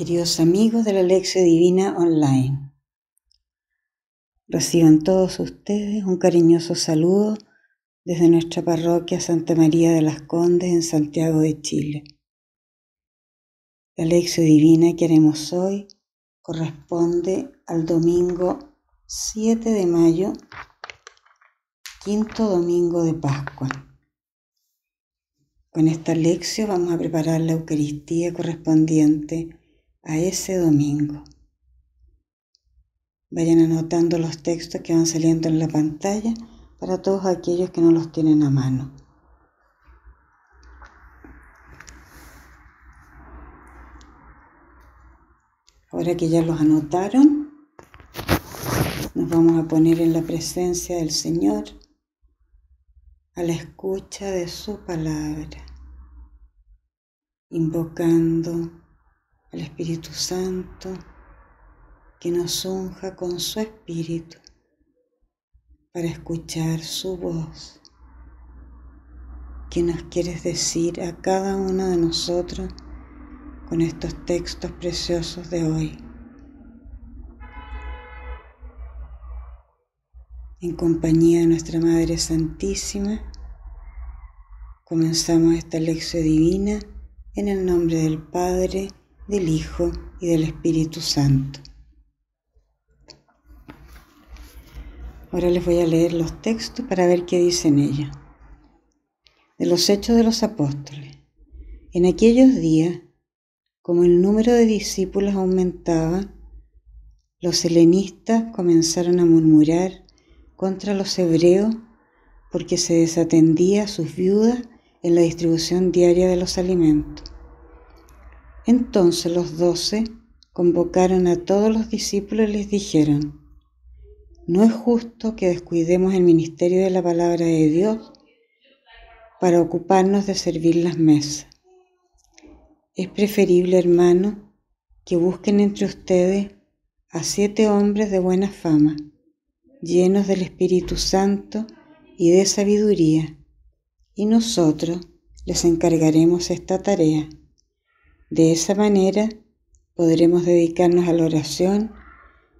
Queridos amigos de la Lección Divina Online, reciban todos ustedes un cariñoso saludo desde nuestra parroquia Santa María de las Condes en Santiago de Chile. La Lección Divina que haremos hoy corresponde al domingo 7 de mayo, quinto domingo de Pascua. Con esta lección vamos a preparar la Eucaristía correspondiente a ese domingo. Vayan anotando los textos que van saliendo en la pantalla para todos aquellos que no los tienen a mano. Ahora que ya los anotaron, nos vamos a poner en la presencia del Señor, a la escucha de su palabra, invocando al Espíritu Santo que nos unja con su Espíritu para escuchar su voz que nos quieres decir a cada uno de nosotros con estos textos preciosos de hoy. En compañía de nuestra Madre Santísima, comenzamos esta lección divina en el nombre del Padre, del Hijo y del Espíritu Santo. Ahora les voy a leer los textos para ver qué dicen ellos. De los Hechos de los Apóstoles. En aquellos días, como el número de discípulos aumentaba, los helenistas comenzaron a murmurar contra los hebreos porque se desatendía a sus viudas en la distribución diaria de los alimentos. Entonces los doce convocaron a todos los discípulos y les dijeron, no es justo que descuidemos el ministerio de la palabra de Dios para ocuparnos de servir las mesas. Es preferible, hermano, que busquen entre ustedes a siete hombres de buena fama, llenos del Espíritu Santo y de sabiduría, y nosotros les encargaremos esta tarea. De esa manera podremos dedicarnos a la oración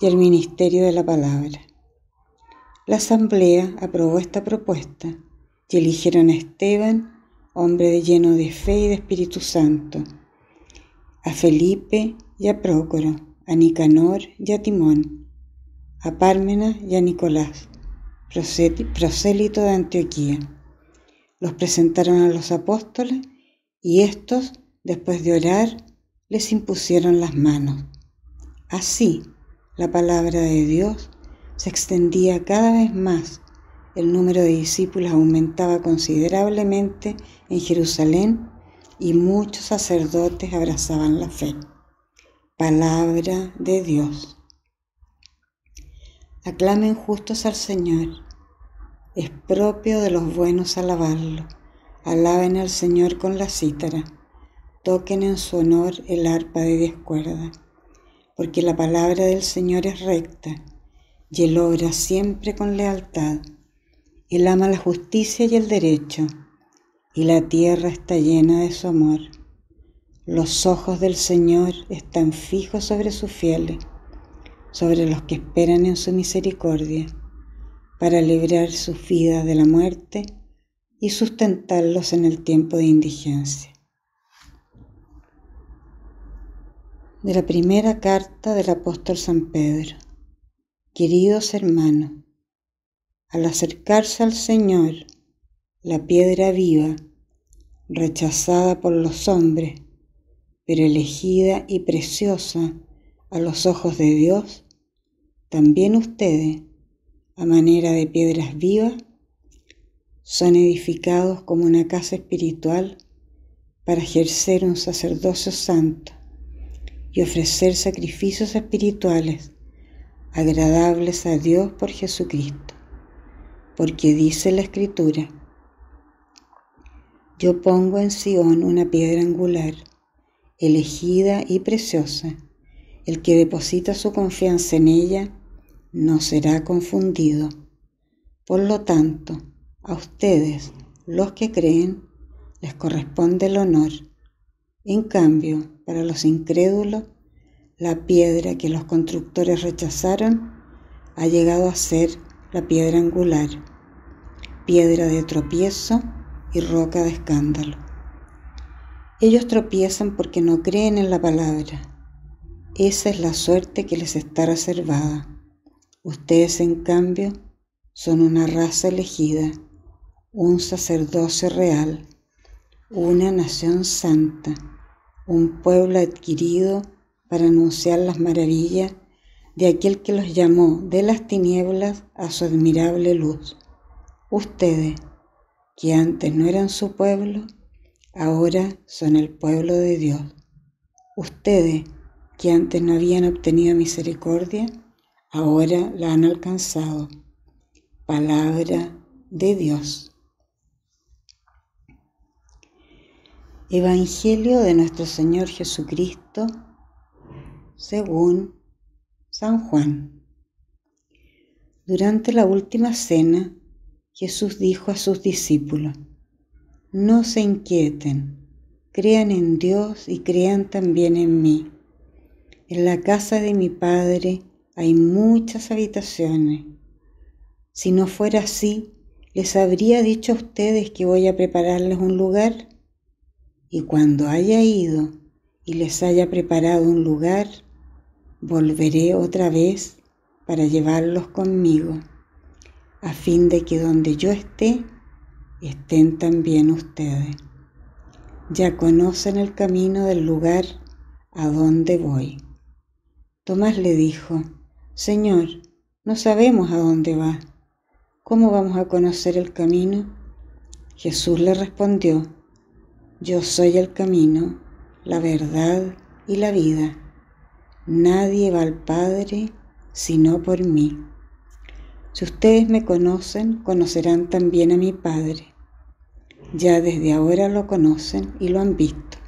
y al ministerio de la palabra. La asamblea aprobó esta propuesta y eligieron a Esteban, hombre lleno de fe y de Espíritu Santo, a Felipe y a Prócoro, a Nicanor y a Timón, a Pármena y a Nicolás, prosélito de Antioquía. Los presentaron a los apóstoles y estos Después de orar, les impusieron las manos. Así, la palabra de Dios se extendía cada vez más. El número de discípulos aumentaba considerablemente en Jerusalén y muchos sacerdotes abrazaban la fe. Palabra de Dios. Aclamen justos al Señor. Es propio de los buenos alabarlo. Alaben al Señor con la cítara toquen en su honor el arpa de descuerda, porque la palabra del Señor es recta y él obra siempre con lealtad. Él ama la justicia y el derecho, y la tierra está llena de su amor. Los ojos del Señor están fijos sobre sus fieles, sobre los que esperan en su misericordia, para librar sus vidas de la muerte y sustentarlos en el tiempo de indigencia. de la primera carta del apóstol San Pedro. Queridos hermanos, al acercarse al Señor, la piedra viva, rechazada por los hombres, pero elegida y preciosa a los ojos de Dios, también ustedes, a manera de piedras vivas, son edificados como una casa espiritual para ejercer un sacerdocio santo y ofrecer sacrificios espirituales agradables a Dios por Jesucristo. Porque dice la Escritura, yo pongo en Sión una piedra angular, elegida y preciosa. El que deposita su confianza en ella no será confundido. Por lo tanto, a ustedes, los que creen, les corresponde el honor. En cambio, para los incrédulos, la piedra que los constructores rechazaron ha llegado a ser la piedra angular, piedra de tropiezo y roca de escándalo. Ellos tropiezan porque no creen en la palabra. Esa es la suerte que les está reservada. Ustedes, en cambio, son una raza elegida, un sacerdocio real, una nación santa un pueblo adquirido para anunciar las maravillas de aquel que los llamó de las tinieblas a su admirable luz. Ustedes, que antes no eran su pueblo, ahora son el pueblo de Dios. Ustedes, que antes no habían obtenido misericordia, ahora la han alcanzado. Palabra de Dios. Evangelio de nuestro Señor Jesucristo según San Juan. Durante la última cena, Jesús dijo a sus discípulos, No se inquieten, crean en Dios y crean también en mí. En la casa de mi Padre hay muchas habitaciones. Si no fuera así, les habría dicho a ustedes que voy a prepararles un lugar y cuando haya ido y les haya preparado un lugar, volveré otra vez para llevarlos conmigo, a fin de que donde yo esté, estén también ustedes. Ya conocen el camino del lugar a donde voy. Tomás le dijo, Señor, no sabemos a dónde va. ¿Cómo vamos a conocer el camino? Jesús le respondió, yo soy el camino, la verdad y la vida. Nadie va al Padre sino por mí. Si ustedes me conocen, conocerán también a mi Padre. Ya desde ahora lo conocen y lo han visto.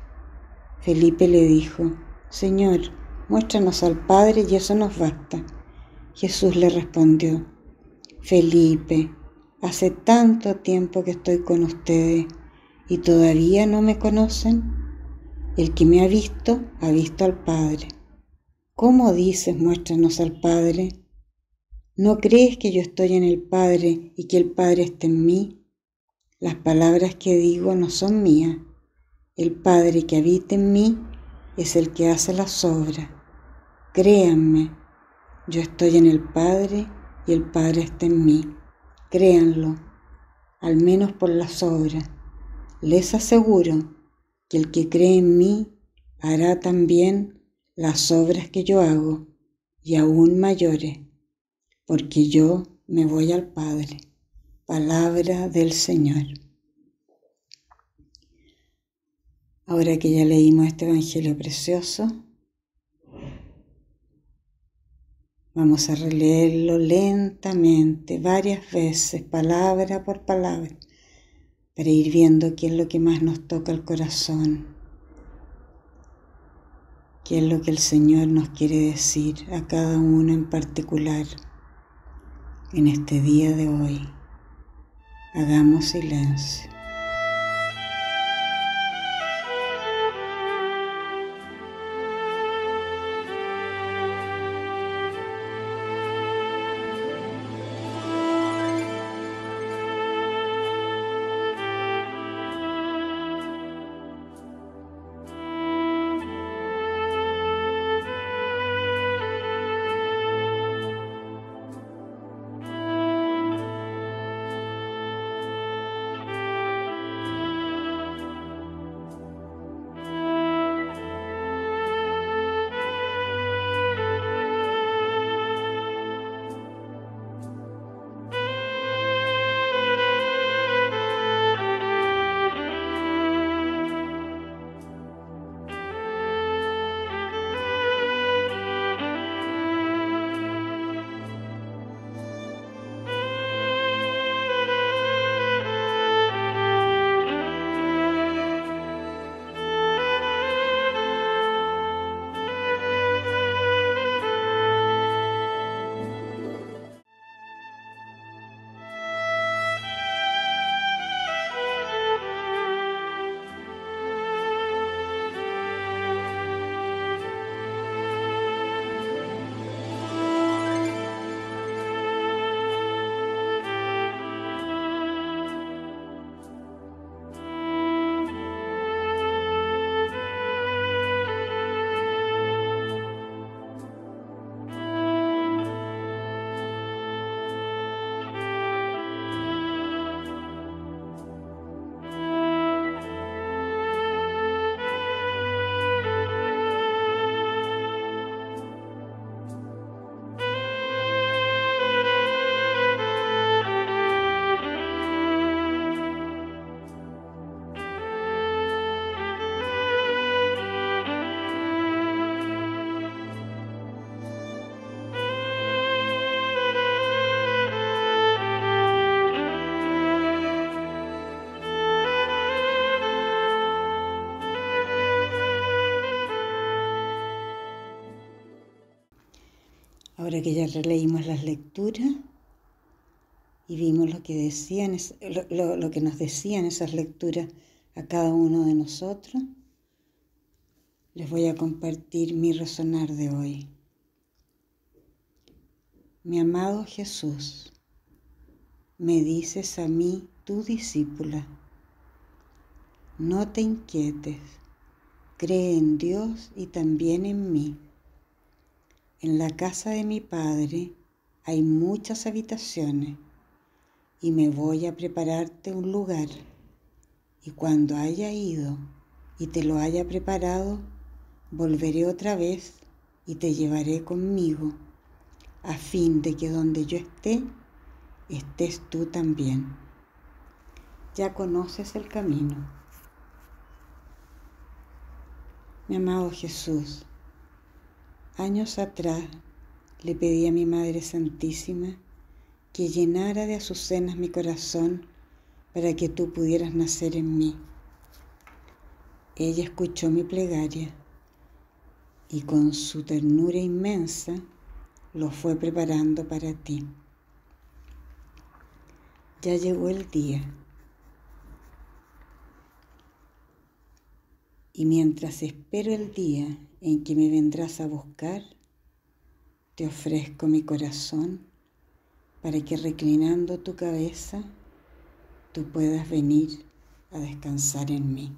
Felipe le dijo, Señor, muéstranos al Padre y eso nos basta. Jesús le respondió, Felipe, hace tanto tiempo que estoy con ustedes y todavía no me conocen? El que me ha visto ha visto al Padre. ¿Cómo dices, muéstranos al Padre? ¿No crees que yo estoy en el Padre y que el Padre está en mí? Las palabras que digo no son mías. El Padre que habita en mí es el que hace las obras. Créanme, yo estoy en el Padre y el Padre está en mí. Créanlo, al menos por las obras les aseguro que el que cree en mí hará también las obras que yo hago y aún mayores, porque yo me voy al Padre. Palabra del Señor. Ahora que ya leímos este Evangelio precioso, vamos a releerlo lentamente, varias veces, palabra por palabra para ir viendo qué es lo que más nos toca el corazón, qué es lo que el Señor nos quiere decir a cada uno en particular en este día de hoy. Hagamos silencio. Ahora que ya releímos las lecturas y vimos lo que, decían, que nos decían esas lecturas a cada uno de nosotros, les voy a compartir mi resonar de hoy. Mi amado Jesús, me dices a mí, tu discípula, no te inquietes, cree en Dios y también en mí. En la casa de mi padre hay muchas habitaciones y me voy a prepararte un lugar. Y cuando haya ido y te lo haya preparado, volveré otra vez y te llevaré conmigo, a fin de que donde yo esté, estés tú también. Ya conoces el camino. Mi amado Jesús, Años atrás le pedí a mi Madre Santísima que llenara de azucenas mi corazón para que tú pudieras nacer en mí. Ella escuchó mi plegaria y con su ternura inmensa lo fue preparando para ti. Ya llegó el día Y mientras espero el día en que me vendrás a buscar, te ofrezco mi corazón para que reclinando tu cabeza, tú puedas venir a descansar en mí.